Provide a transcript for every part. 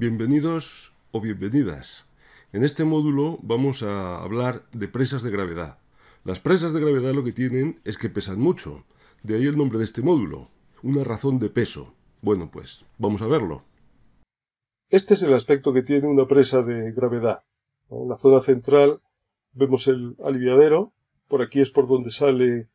Bienvenidos o bienvenidas. En este módulo vamos a hablar de presas de gravedad. Las presas de gravedad lo que tienen es que pesan mucho. De ahí el nombre de este módulo. Una razón de peso. Bueno, pues vamos a verlo. Este es el aspecto que tiene una presa de gravedad. En la zona central vemos el aliviadero. Por aquí es por donde sale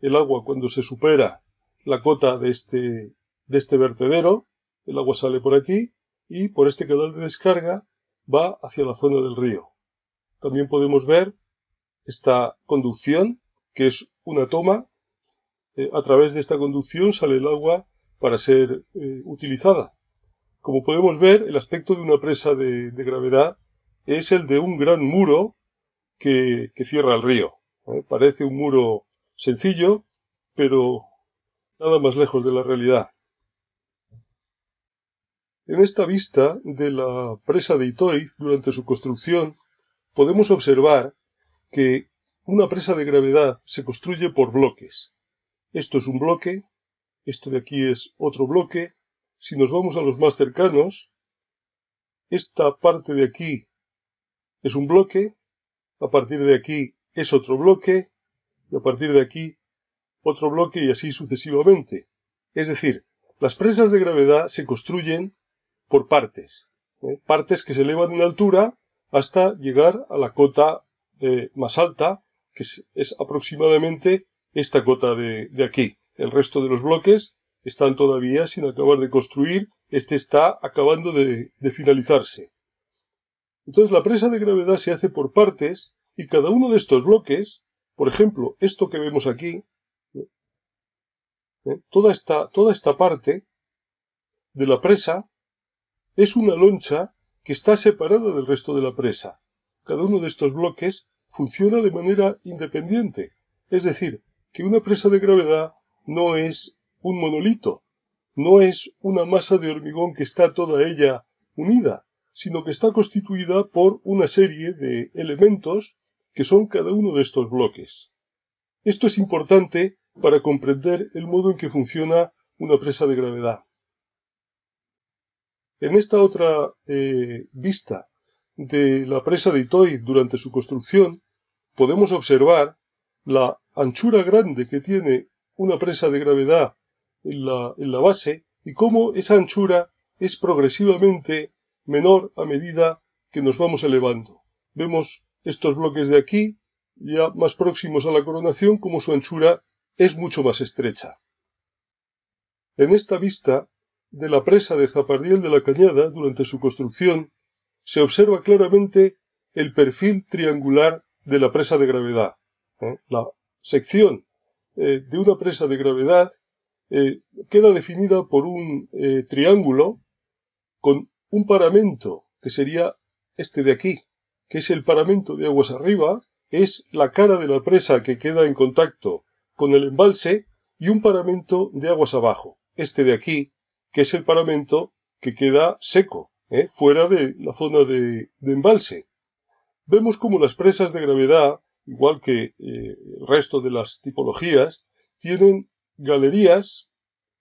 el agua cuando se supera la cota de este, de este vertedero. El agua sale por aquí y por este canal de descarga va hacia la zona del río. También podemos ver esta conducción, que es una toma. Eh, a través de esta conducción sale el agua para ser eh, utilizada. Como podemos ver, el aspecto de una presa de, gravedad es el de un gran muro que, cierra el río. ¿eh? Parece un muro sencillo, pero nada más lejos de la realidad. En esta vista de la presa de Itoiz durante su construcción, podemos observar que una presa de gravedad se construye por bloques. Esto es un bloque, esto de aquí es otro bloque. Si nos vamos a los más cercanos, esta parte de aquí es un bloque, a partir de aquí es otro bloque, y a partir de aquí otro bloque y así sucesivamente. Es decir, las presas de gravedad se construyen por partes. ¿eh? Partes que se elevan en altura hasta llegar a la cota eh, más alta, que es, aproximadamente esta cota de, aquí. El resto de los bloques están todavía sin acabar de construir, este está acabando de, finalizarse. Entonces la presa de gravedad se hace por partes y cada uno de estos bloques, por ejemplo, esto que vemos aquí, ¿eh? toda, esta, toda esta parte de la presa es una loncha que está separada del resto de la presa. Cada uno de estos bloques funciona de manera independiente, es decir, que una presa de gravedad no es un monolito, no es una masa de hormigón que está toda ella unida, sino que está constituida por una serie de elementos que son cada uno de estos bloques. Esto es importante para comprender el modo en que funciona una presa de gravedad. En esta otra eh, vista de la presa de Itoy durante su construcción, podemos observar la anchura grande que tiene una presa de gravedad en la, en la base y cómo esa anchura es progresivamente menor a medida que nos vamos elevando. Vemos estos bloques de aquí, ya más próximos a la coronación, como su anchura es mucho más estrecha. En esta vista de la presa de Zapardiel de la Cañada durante su construcción, se observa claramente el perfil triangular de la presa de gravedad. ¿eh? La sección eh, de una presa de gravedad eh, queda definida por un triángulo con un paramento, que sería este de aquí, que es el paramento de aguas arriba, es la cara de la presa que queda en contacto con el embalse y un paramento de aguas abajo, este de aquí, que es el paramento que queda seco, ¿eh? fuera de la zona de, embalse. Vemos como las presas de gravedad, igual que eh, el resto de las tipologías, tienen galerías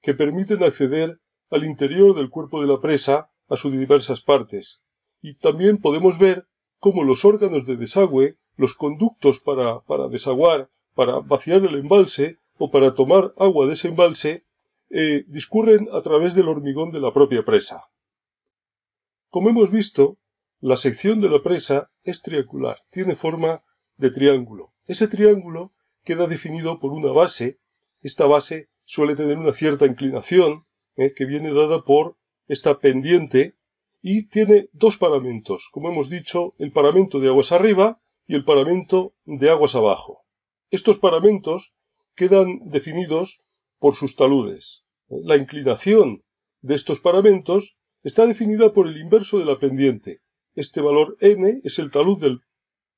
que permiten acceder al interior del cuerpo de la presa a sus diversas partes. Y también podemos ver cómo los órganos de desagüe, los conductos para, para desaguar, para vaciar el embalse o para tomar agua de ese embalse, eh, discurren a través del hormigón de la propia presa. Como hemos visto, la sección de la presa es triangular, tiene forma de triángulo. Ese triángulo queda definido por una base. Esta base suele tener una cierta inclinación eh, que viene dada por esta pendiente y tiene dos paramentos, como hemos dicho, el paramento de aguas arriba y el paramento de aguas abajo. Estos paramentos quedan definidos por sus taludes. La inclinación de estos paramentos está definida por el inverso de la pendiente. Este valor n es el talud del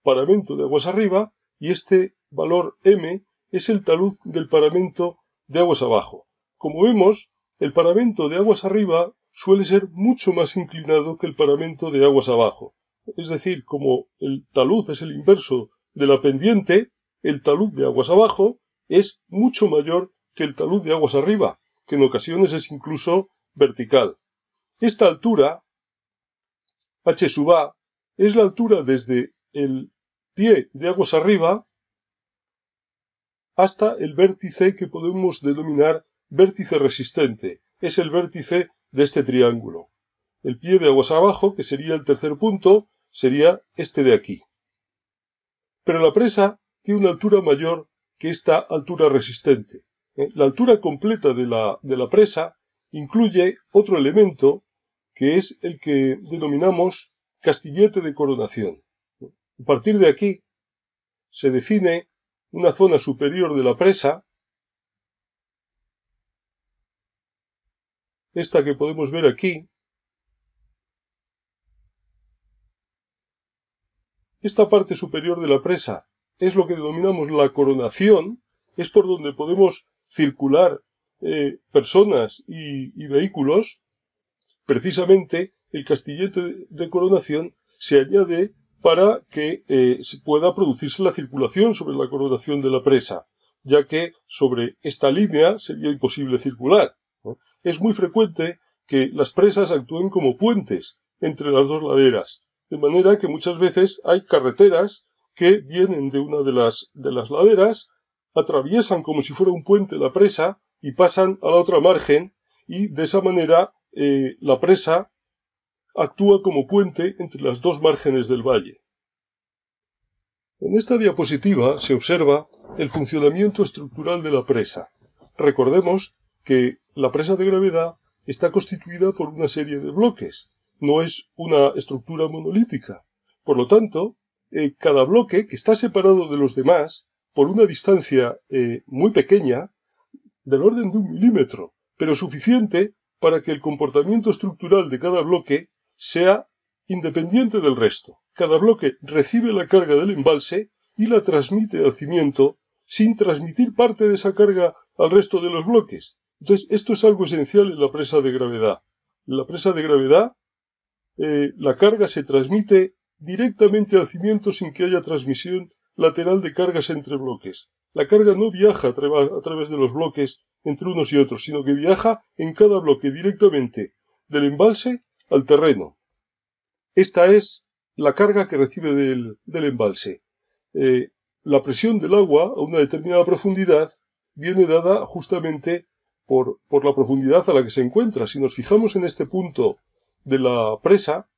paramento de aguas arriba y este valor m es el talud del paramento de aguas abajo. Como vemos, el paramento de aguas arriba suele ser mucho más inclinado que el paramento de aguas abajo. Es decir, como el talud es el inverso de la pendiente, el talud de aguas abajo es mucho mayor que el talud de aguas arriba, que en ocasiones es incluso vertical. Esta altura, h sub a, es la altura desde el pie de aguas arriba hasta el vértice que podemos denominar vértice resistente. Es el vértice de este triángulo. El pie de aguas abajo, que sería el tercer punto, sería este de aquí. Pero la presa tiene una altura mayor que esta altura resistente. Eh, la altura completa de la, presa incluye otro elemento que es el que denominamos castillete de coronación. A partir de aquí se define una zona superior de la presa, esta que podemos ver aquí, Esta parte superior de la presa es lo que denominamos la coronación, es por donde podemos circular eh, personas y, vehículos, precisamente el castillete de coronación se añade para que eh, se pueda producirse la circulación sobre la coronación de la presa, ya que sobre esta línea sería imposible circular. Es muy frecuente que las presas actúen como puentes entre las dos laderas, de manera que muchas veces hay carreteras que vienen de una de las, de las laderas atraviesan como si fuera un puente la presa y pasan a la otra margen y de esa manera eh, la presa actúa como puente entre las dos márgenes del valle. En esta diapositiva se observa el funcionamiento estructural de la presa. Recordemos que la presa de gravedad está constituida por una serie de bloques, no es una estructura monolítica. Por lo tanto, eh, cada bloque que está separado de los demás por una distancia eh, muy pequeña, del orden de un milímetro, pero suficiente para que el comportamiento estructural de cada bloque sea independiente del resto. Cada bloque recibe la carga del embalse y la transmite al cimiento sin transmitir parte de esa carga al resto de los bloques. Entonces, esto es algo esencial en la presa de gravedad. En la presa de gravedad, eh, la carga se transmite directamente al cimiento sin que haya transmisión lateral de cargas entre bloques. La carga no viaja a, través de los bloques entre unos y otros, sino que viaja en cada bloque directamente del embalse al terreno. Esta es la carga que recibe del, embalse. Eh, la presión del agua a una determinada profundidad viene dada justamente por, la profundidad a la que se encuentra. Si nos fijamos en este punto de la presa,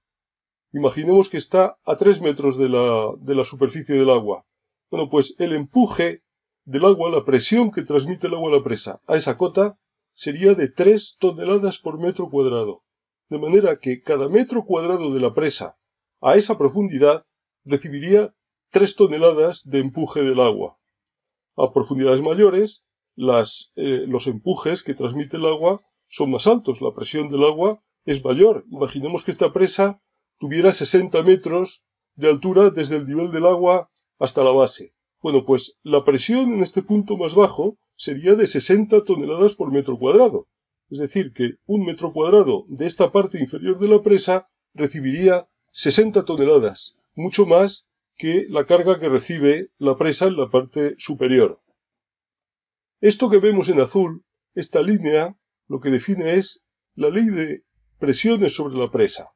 imaginemos que está a 3 metros de la superficie del agua. Bueno, pues el empuje del agua, la presión que transmite el agua a la presa a esa cota, sería de 3 toneladas por metro cuadrado. De manera que cada metro cuadrado de la presa a esa profundidad recibiría 3 toneladas de empuje del agua. A profundidades mayores, eh, los empujes que transmite el agua son más altos, la presión del agua es mayor. Imaginemos que esta presa tuviera 60 metros de altura desde el nivel del agua hasta la base. Bueno, pues la presión en este punto más bajo sería de 60 toneladas por metro cuadrado. Es decir, que un metro cuadrado de esta parte inferior de la presa recibiría 60 toneladas, mucho más que la carga que recibe la presa en la parte superior. Esto que vemos en azul, esta línea, lo que define es la ley de presiones sobre la presa.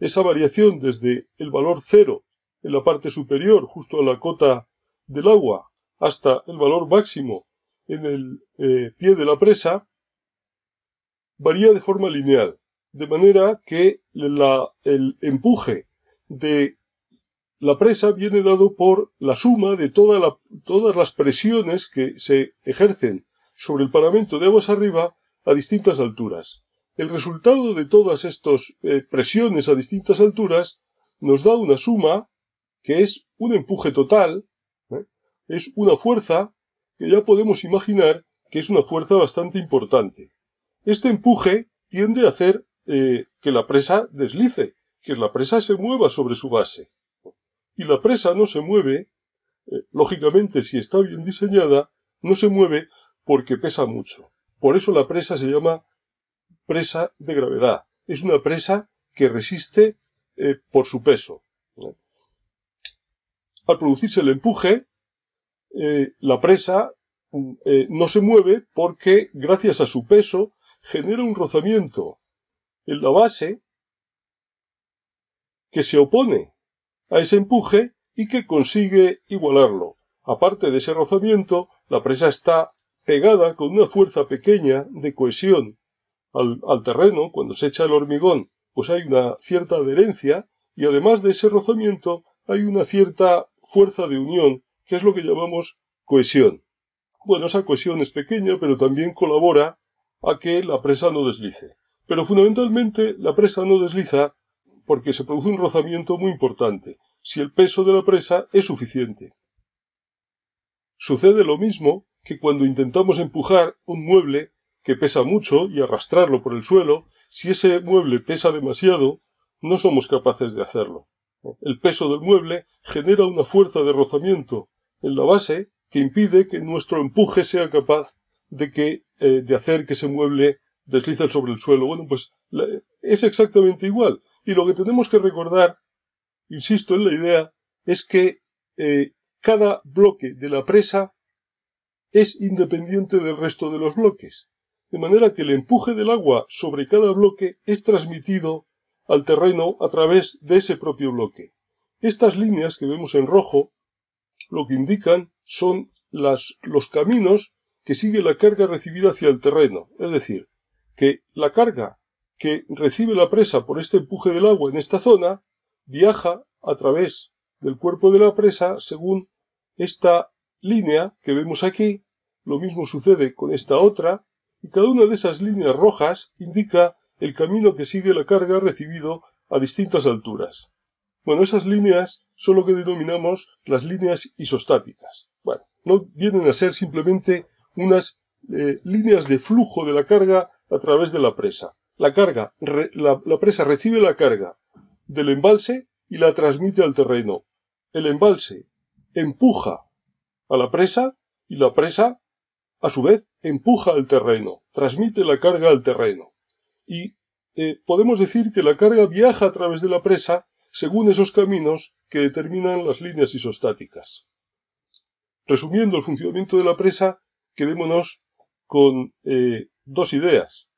Esa variación desde el valor cero en la parte superior, justo a la cota del agua, hasta el valor máximo en el eh, pie de la presa, varía de forma lineal, de manera que el empuje de la presa viene dado por la suma de todas las presiones que se ejercen sobre el paramento de aguas arriba a distintas alturas. El resultado de todas estas eh, presiones a distintas alturas nos da una suma que es un empuje total, ¿eh? es una fuerza que ya podemos imaginar que es una fuerza bastante importante. Este empuje tiende a hacer eh, que la presa deslice, que la presa se mueva sobre su base. Y la presa no se mueve, eh, lógicamente si está bien diseñada, no se mueve porque pesa mucho. Por eso la presa se llama presa de gravedad. Es una presa que resiste por su peso al producirse el empuje, eh, la presa mm, eh, no se mueve porque, gracias a su peso, genera un rozamiento en la base que se opone a ese empuje y que consigue igualarlo. Aparte de ese rozamiento, la presa está pegada con una fuerza pequeña de cohesión al, al terreno cuando se echa el hormigón, pues hay una cierta adherencia y además de ese rozamiento hay una cierta fuerza de unión, que es lo que llamamos cohesión. Bueno, esa cohesión es pequeña, pero también colabora a que la presa no deslice. Pero fundamentalmente la presa no desliza porque se produce un rozamiento muy importante, si el peso de la presa es suficiente. Sucede lo mismo que cuando intentamos empujar un mueble que pesa mucho y arrastrarlo por el suelo, si ese mueble pesa demasiado, no somos capaces de hacerlo. El peso del mueble genera una fuerza de rozamiento en la base que impide que nuestro empuje sea capaz de, eh, hacer que ese mueble deslice sobre el suelo. Bueno, pues es exactamente igual. Y lo que tenemos que recordar, insisto en la idea, es que eh, cada bloque de la presa es independiente del resto de los bloques. De manera que el empuje del agua sobre cada bloque es transmitido al terreno a través de ese propio bloque. Estas líneas que vemos en rojo lo que indican son los caminos que sigue la carga recibida hacia el terreno, es decir, que la carga que recibe la presa por este empuje del agua en esta zona viaja a través del cuerpo de la presa según esta línea que vemos aquí, lo mismo sucede con esta otra, y cada una de esas líneas rojas indica el camino que sigue la carga recibido a distintas alturas. Bueno, esas líneas son lo que denominamos las líneas isostáticas. Bueno, no vienen a ser simplemente unas eh, líneas de flujo de la carga a través de la presa. La carga, la presa recibe la carga del embalse y la transmite al terreno. El embalse empuja a la presa y la presa, a su vez, empuja al terreno, transmite la carga al terreno y eh, podemos decir que la carga viaja a través de la presa según esos caminos que determinan las líneas isostáticas. Resumiendo el funcionamiento de la presa, quedémonos con eh, dos ideas.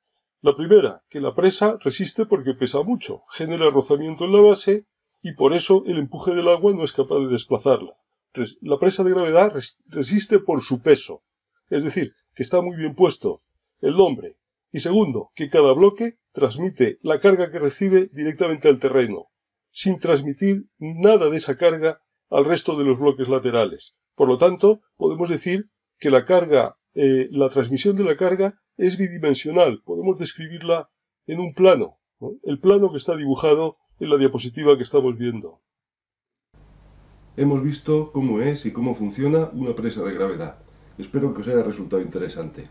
La primera, que la presa resiste porque pesa mucho, genera rozamiento en la base y por eso el empuje del agua no es capaz de desplazarla. La presa de gravedad resiste por su peso, es decir, que está muy bien puesto el nombre y segundo, que cada bloque transmite la carga que recibe directamente al terreno, sin transmitir nada de esa carga al resto de los bloques laterales. Por lo tanto, podemos decir que la carga, eh, la transmisión de la carga es bidimensional. Podemos describirla en un plano, el plano que está dibujado en la diapositiva que estamos viendo. Hemos visto cómo es y cómo funciona una presa de gravedad. Espero que os haya resultado interesante.